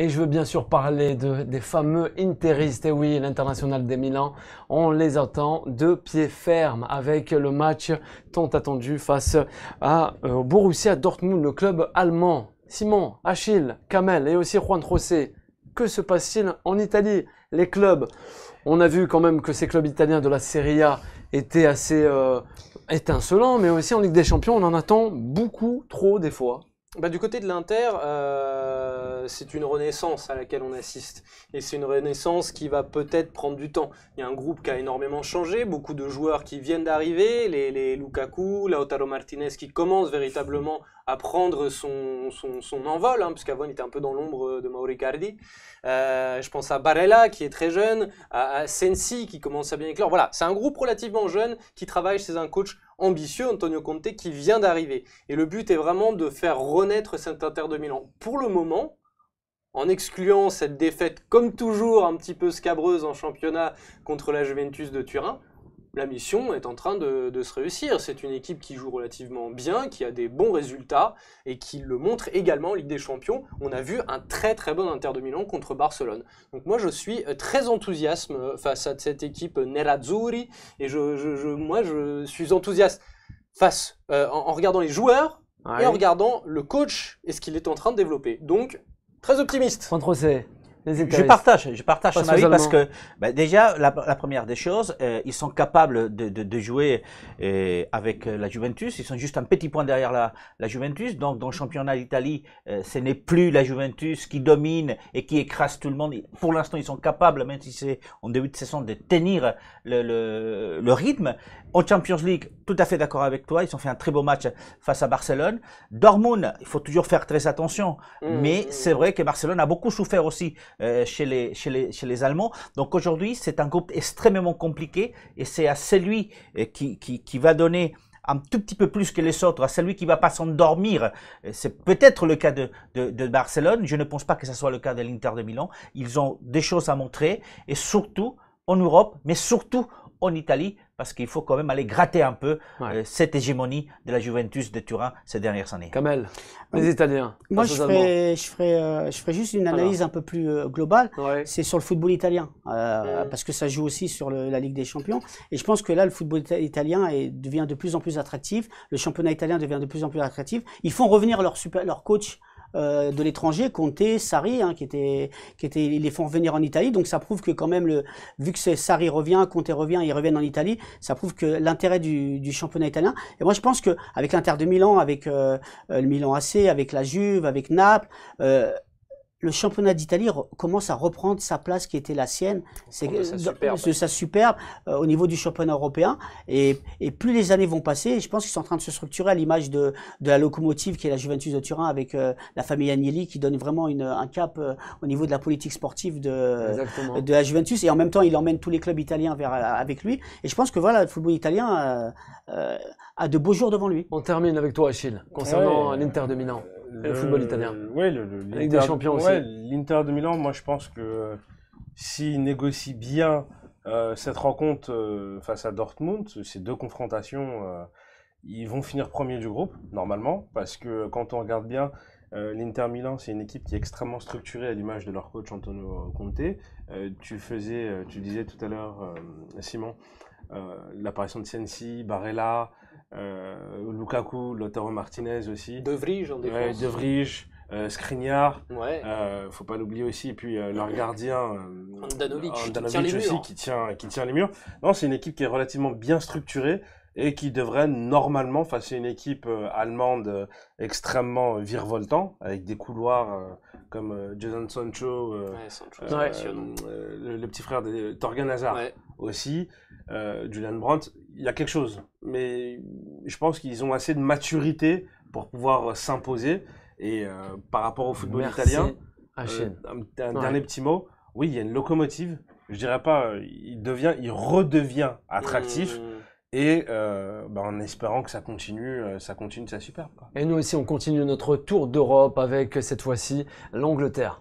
Et je veux bien sûr parler de, des fameux Interistes. Et oui, l'international des Milan, on les attend de pied ferme avec le match tant attendu face à euh, Borussia Dortmund, le club allemand. Simon, Achille, Kamel et aussi Juan José. Que se passe-t-il en Italie Les clubs. On a vu quand même que ces clubs italiens de la Serie A étaient assez euh, étincelants, mais aussi en Ligue des Champions, on en attend beaucoup trop des fois. Bah, du côté de l'Inter, euh, euh, c'est une renaissance à laquelle on assiste. Et c'est une renaissance qui va peut-être prendre du temps. Il y a un groupe qui a énormément changé, beaucoup de joueurs qui viennent d'arriver, les, les, Lukaku, Lautaro Martinez qui commence véritablement à prendre son, envol, hein, puisqu'avant il était un peu dans l'ombre de Mauricardi. Euh, je pense à Barella qui est très jeune, à, à Sensi qui commence à bien éclore. Voilà, c'est un groupe relativement jeune qui travaille chez un coach ambitieux, Antonio Conte, qui vient d'arriver. Et le but est vraiment de faire renaître saint Inter de Milan. Pour le moment, en excluant cette défaite, comme toujours, un petit peu scabreuse en championnat contre la Juventus de Turin, la mission est en train de, se réussir. C'est une équipe qui joue relativement bien, qui a des bons résultats et qui le montre également en Ligue des Champions. On a vu un très très bon Inter de Milan contre Barcelone. Donc moi je suis euh, très enthousiaste euh, face à cette équipe euh, Nerazzurri et je, moi je suis enthousiaste face en, regardant les joueurs, ah et en regardant le coach et ce qu'il est en train de développer. Donc, Très optimiste. trop C je partage, je partage avis parce que bah, déjà, la, première des choses, euh, ils sont capables de, de, de jouer euh, avec euh, la Juventus. Ils sont juste un petit point derrière la, la Juventus. Donc, dans le championnat d'Italie, ce n'est plus la Juventus qui domine et qui écrase tout le monde. Pour l'instant, ils sont capables, même si c'est en début de saison, de tenir le, le, le rythme. En Champions League, tout à fait d'accord avec toi. Ils ont fait un très beau match face à Barcelone. Dortmund, il faut toujours faire très attention. Mmh. Mais c'est vrai que Barcelone a beaucoup souffert aussi euh, chez, les, les, Allemands. Donc aujourd'hui, c'est un groupe extrêmement compliqué et c'est à celui euh, qui, qui, va donner un tout petit peu plus que les autres, à celui qui va pas s'endormir. Euh, c'est peut-être le cas de, de, de, Barcelone, je ne pense pas que ce soit le cas de l'Inter de Milan. Ils ont des choses à montrer, et surtout en Europe, mais surtout en Italie, parce qu'il faut quand même aller gratter un peu euh, cette hégémonie de la Juventus de Turin ces dernières années. Kamel, les euh, Italiens. Moi, je ferai, je, ferai, euh, je ferai juste une analyse un peu plus globale. C'est sur le football italien, parce que ça joue aussi sur la Ligue des Champions. Et je pense que là, le football italien devient de plus en plus attractif. Le championnat italien devient de plus en plus attractif. Ils font revenir leur, super, leur coach euh, de l'étranger, Conte, Sarri, hein, qui était, qui était, les font revenir en Italie. Donc ça prouve que quand même, le, vu que Sarri revient, Conte revient, ils reviennent en Italie, ça prouve que l'intérêt du, du, championnat italien. Et moi, je pense que avec l'Inter de Milan, avec euh, euh, le Milan AC, avec la Juve, avec Naples. Euh, le championnat d'Italie commence à reprendre sa place qui était la sienne, c'est sa superbe, sa euh, superbe au niveau du championnat européen. Et, plus les années vont passer, je pense qu'ils sont en train de se structurer à l'image de, la locomotive qui est la Juventus de Turin avec euh, la famille Agnelli qui donne vraiment un cap euh, au niveau de la politique sportive de, de la Juventus. Et en même temps, il emmène tous les clubs italiens vers, avec lui. Et je pense que voilà, le football italien a de beaux jours devant lui. On termine avec toi, Achille, concernant l'Inter de le, football italien. Oui, des champions L'Inter de Milan, moi je pense que euh, s'ils négocie bien euh, cette rencontre euh, face à Dortmund, ces deux confrontations, ils vont finir premier du groupe, normalement, parce que quand on regarde bien, l'Inter Milan, c'est une équipe qui est extrêmement structurée à l'image de leur coach Antonio Conte. tu, faisais, tu disais tout à l'heure, Simon, l'apparition de Sensi, Barella, Lukaku, Lautaro Martinez aussi. De Vrij en défense. Ouais, de Vrij. Euh, ouais. Euh, faut pas l'oublier aussi, et puis euh, leur gardien euh, Andanovic, qui aussi qui tient, qui tient les murs. Non, c'est une équipe qui est relativement bien structurée et qui devrait normalement face à une équipe allemande extrêmement virevoltante, avec des couloirs comme Jason Sancho, ouais, Sancho le, petit frère de Torgan Hazard aussi, Julian Brandt, il y a quelque chose, mais je pense qu'ils ont assez de maturité pour pouvoir euh, s'imposer. Et euh, par rapport au football italien, euh, un, dernier petit mot. Oui, il y a une locomotive. Je dirais pas, il devient, il redevient attractif. Hmm. Et bah, en espérant que ça continue, ça continue, ça superbe. Et nous aussi, on continue notre tour d'Europe avec cette fois-ci l'Angleterre.